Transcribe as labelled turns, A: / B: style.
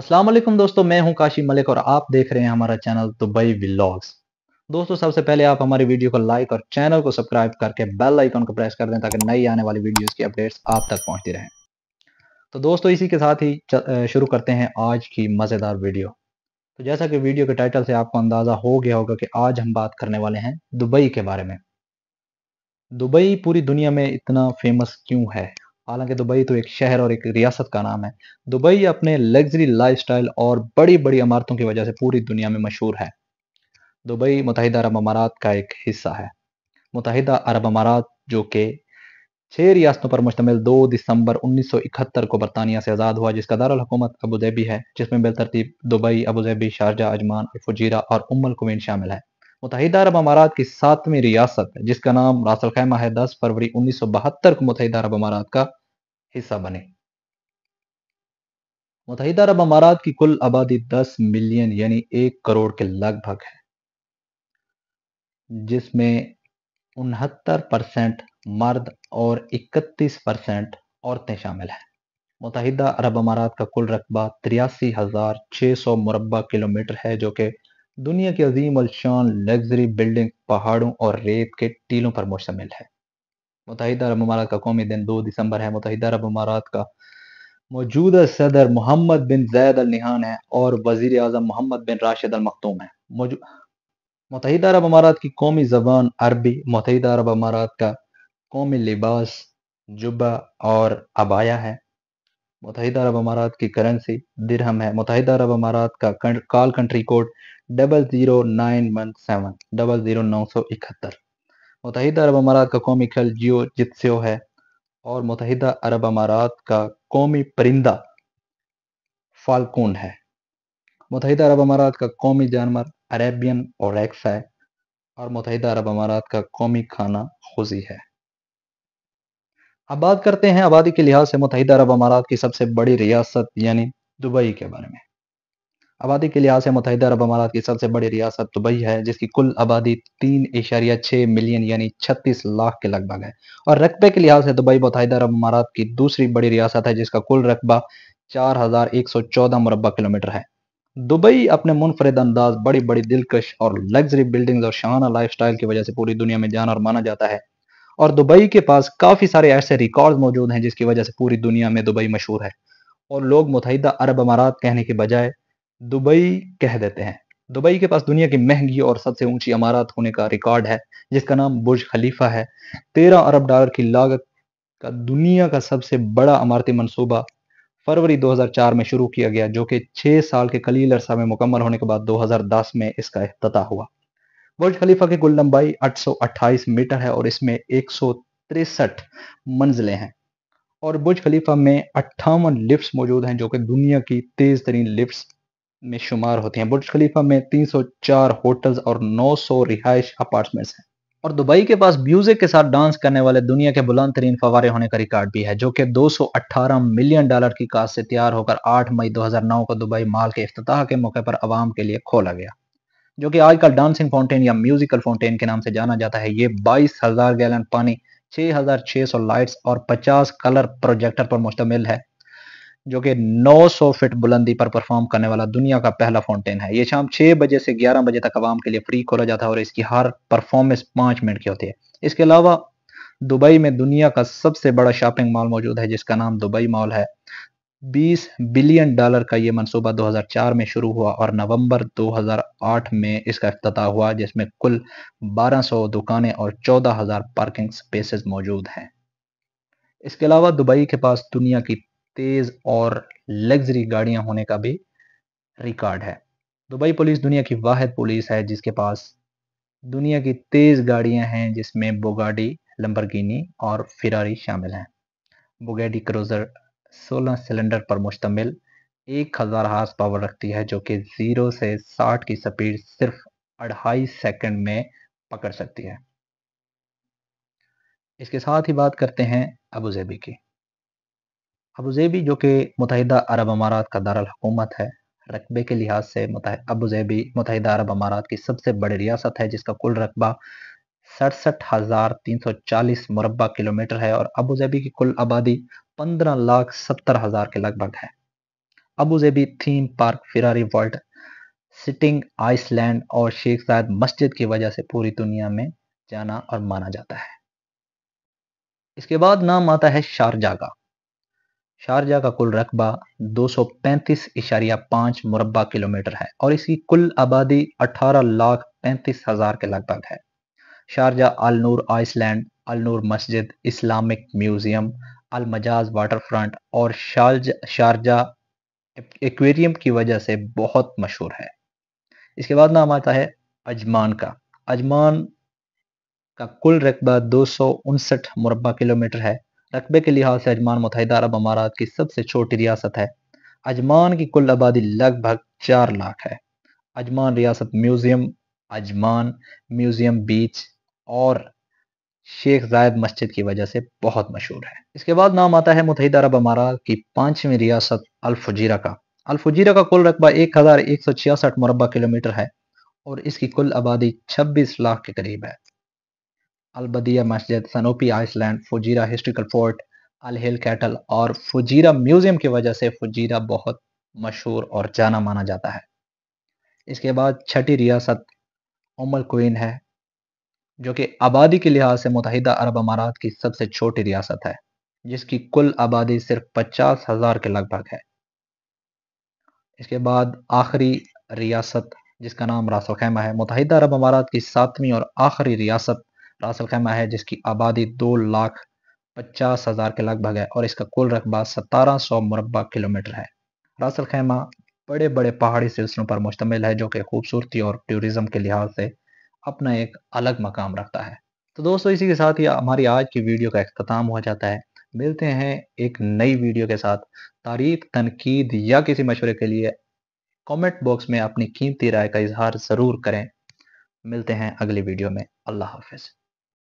A: अस्सलाम वालेकुम दोस्तों मैं हूं काशी मलिक और आप देख रहे हैं हमारा चैनल दुबई व्लॉग्स दोस्तों सबसे पहले आप हमारी वीडियो को लाइक और चैनल को सब्सक्राइब करके बेल आइकन को प्रेस कर दें ताकि नई आने वाली वीडियोस की अपडेट्स आप तक पहुंचती रहें तो दोस्तों इसी के साथ ही शुरू करते हैं आज की मज़ेदार वीडियो तो जैसा कि वीडियो के टाइटल से आपको अंदाज़ा हो गया होगा कि आज हम बात करने वाले हैं दुबई के बारे में दुबई पूरी दुनिया में इतना फेमस क्यों है हालांकि दुबई तो एक शहर और एक रियासत का नाम है दुबई अपने लग्जरी लाइफस्टाइल और बड़ी बड़ी इमारतों की वजह से पूरी दुनिया में मशहूर है दुबई मुतहद अरब अमारात का एक हिस्सा है मुतहद अरब अमारात जो कि छः रियासतों पर मुश्तमिल दो दिसंबर 1971 को बरतानिया से आज़ाद हुआ जिसका दारकूमत अबू धैबी है जिसमें बेतरतीब Dubai Abu Dhabi Sharjah Ajman Fujairah और उम्मल कुमेन शामिल है मुतहद अरब अमारात की सातवीं रियासत है जिसका नाम रासल खैमा है दस फरवरी उन्नीस सौ बहत्तर को मुतहद अरब अमारात का हिस्सा बने मुतहद अरब अमारात की कुल आबादी दस मिलियन यानी एक करोड़ के लगभग है जिसमें उनहत्तर परसेंट मर्द और इकतीस परसेंट औरतें शामिल हैं मुतहदा अरब अमारात का कुल रकबा तिरासी हज़ार छह सौ मुरबा किलोमीटर है जो कि दुनिया की अजीम अलशान लग्जरी बिल्डिंग पहाड़ों और रेत के टीलों पर मुश्तमिल है मुतहद अरब अमारात का कौमी दिन दो दिसंबर है मुतहद अरब अमारात का मौजूदा सदर मोहम्मद बिन जैद अल निहान है और वजीर अजम मोहम्मद बिन राशिद अल मखतूम है मुतहद अरब अमारात की कौमी जबान अरबी मुतहद अरब अमारात का कौमी लिबास जुबा और अबाया है मुतहद अरब अमारात की करेंसी दिरहम है मुतहद अरब अमारात का call country code double zero nine one seven double zero नौ सौ इकहत्तर मुतहद अरब अमारात का कौमी खेल जियो जित्सो है और मुतहद अरब अमारात का कौमी परिंदा फालकून है मुतहद अरब अमारात का कौमी जानवर अरेबियन और एक्स है और मुतहद अरब अमारात का कौमी खाना खुजी है अब बात करते हैं आबादी के लिहाज से मुतहद अरब अमारात की सबसे बड़ी रियासत यानी दुबई के बारे में आबादी के लिहाज से मुतहद अरब अमारात की सबसे बड़ी रियासत दुबई है जिसकी कुल आबादी तीन इशारिया छः मिलियन यानी छत्तीस लाख के लगभग है और रकबे के लिहाज से दुबई मुतहद अरब अमारात की दूसरी बड़ी रियासत है जिसका कुल रकबा चार हज़ार एक सौ चौदह मुरबा किलोमीटर है दुबई अपने मुनफरद अंदाज बड़ी बड़ी दिलकश और लग्जरी बिल्डिंग्स और शाहाना लाइफ की वजह से पूरी दुनिया में जाना और माना जाता है और दुबई के पास काफ़ी सारे ऐसे रिकॉर्ड मौजूद हैं जिसकी वजह से पूरी दुनिया में दुबई मशहूर है और लोग मुतहदा अरब अमारात कहने के बजाय दुबई कह देते हैं दुबई के पास दुनिया की महंगी और सबसे ऊंची अमारात होने का रिकॉर्ड है जिसका नाम बुर्ज खलीफा है तेरह अरब डॉलर की लागत का दुनिया का सबसे बड़ा अमारती मनसूबा फरवरी 2004 में शुरू किया गया जो कि छह साल के कलील अरसा में मुकम्मल होने के बाद 2010 में इसका अफ्त हुआ बुर्ज खलीफा की कुल लंबाई 828 मीटर है और इसमें एक मंजिलें हैं और बुर्ज खलीफा में अट्ठावन लिफ्ट मौजूद हैं जो कि दुनिया की तेज तरीन लिफ्ट में शुमार होती हैं बुर्ज खलीफा में 304 होटल्स और 900 रिहाइश अपार्टमेंट्स हैं और दुबई के पास म्यूजिक के साथ डांस करने वाले दुनिया के बुलंद तरीन फवारे होने का रिकॉर्ड भी है जो कि 218 मिलियन डॉलर की कास्ट से तैयार होकर 8 मई 2009 को दुबई माल के अफ्ताह के मौके पर आवाम के लिए खोला गया जो कि आजकल डांसिंग फाउंटेन या म्यूजिकल फाउंटेन के नाम से जाना जाता है ये बाईस हजार गैलन पानी 6,600 लाइट्स और 50 कलर प्रोजेक्टर पर मुश्तमिल है जो कि 900 फीट बुलंदी पर परफॉर्म करने वाला दुनिया का पहला फाउंटेन है ये शाम 6 बजे से 11 बजे तक आवाम के लिए फ्री खोला जाता है और इसकी हर परफॉर्मेंस पांच मिनट की होती है इसके अलावा दुबई में दुनिया का सबसे बड़ा शॉपिंग मॉल मौजूद है जिसका नाम दुबई मॉल है 20 बिलियन डॉलर का ये मंसूबा 2004 में शुरू हुआ और नवंबर 2008 में इसका अफ्ताह हुआ जिसमें कुल 1200 दुकानें और 14000 पार्किंग स्पेसेस मौजूद हैं इसके अलावा दुबई के पास दुनिया की तेज़ और लग्जरी गाड़ियां होने का भी रिकॉर्ड है दुबई पुलिस दुनिया की वाहद पुलिस है जिसके पास दुनिया की तेज़ गाड़ियां हैं जिसमें बोगाडी लंबरगिनी और फिरारी शामिल हैं बोगेडी क्रोजर 16 सिलेंडर पर मुश्तमिल एक हज़ार हार्स पावर रखती है जो कि ज़ीरो से 60 की स्पीड सिर्फ अढ़ाई सेकंड में पकड़ सकती है इसके साथ ही बात करते हैं अबूजेबी की अबूजेबी जो कि मुतहदा अरब अमारात का दारकूमत है रकबे के लिहाज से अबूजेबी मुतहदा अरब अमारात की सबसे बड़ी रियासत है जिसका कुल रकबा सड़सठ हज़ार तीन सौ चालीस मुरबा किलोमीटर है और अबूजेबी की कुल आबादी पंद्रह लाख सत्तर हजार के लगभग है Abu Dhabi theme park Ferrari world सिटिंग आइसलैंड और शेख जायद मस्जिद की वजह से पूरी दुनिया में जाना और माना जाता है इसके बाद नाम आता है शारजा का शारजा का कुल रकबा दो इशारिया पांच मुरबा किलोमीटर है और इसकी कुल आबादी अठारह लाख पैंतीस हजार के लगभग है शारजा अलनूर आइसलैंड अलनूर मस्जिद Islamic museum Al Majaz waterfront और शारज शारजा एक्वेरियम की वजह से बहुत मशहूर है इसके बाद नाम आता है अजमान का अजमान का कुल रकबा दो मुरबा किलोमीटर है रकबे के लिहाज से अजमान मुतहदा अरब अमारात की सबसे छोटी रियासत है अजमान की कुल आबादी लगभग चार लाख है अजमान रियासत म्यूजियम अजमान म्यूजियम बीच और शेख जायद मस्जिद की वजह से बहुत मशहूर है इसके बाद नाम आता है मुतहद अरब अमारा की पांचवी रियासत अलफुजीरा का अलफुजीरा का कुल रकबा एक हज़ार एक सौ छियासठ मुरबा किलोमीटर है और इसकी कुल आबादी छब्बीस लाख के करीब है अलबदिया मस्जिद Snoopy Island Fujairah historical fort Al Hayl castle और फुजीरा म्यूजियम की वजह से फुजीरा बहुत मशहूर और जाना माना जाता है इसके बाद छठी रियासत उमल क्वीन है जो कि आबादी के लिहाज से मुतहदा अरब अमारात की सबसे छोटी रियासत है जिसकी कुल आबादी सिर्फ पचास हज़ार के लगभग है इसके बाद आखिरी रियासत जिसका नाम रासल खैमा है मुतहदा अरब अमारात की सातवीं और आखिरी रियासत रासल खैमा है जिसकी आबादी दो लाख पचास हज़ार के लगभग है और इसका कुल रकबा सतारह सौ मुरबा किलोमीटर है रासल खैमा बड़े बड़े पहाड़ी सिलसिलों पर मुश्तमिल है जो कि खूबसूरती और टूरिज्म के लिहाज से अपना एक अलग मकाम रखता है तो दोस्तों इसी के साथ ही हमारी आज की वीडियो का अख्ताम हो जाता है मिलते हैं एक नई वीडियो के साथ तारीफ तनकीद या किसी मशवरे के लिए कमेंट बॉक्स में अपनी कीमती राय का इजहार ज़रूर करें मिलते हैं अगली वीडियो में अल्लाह हाफिज़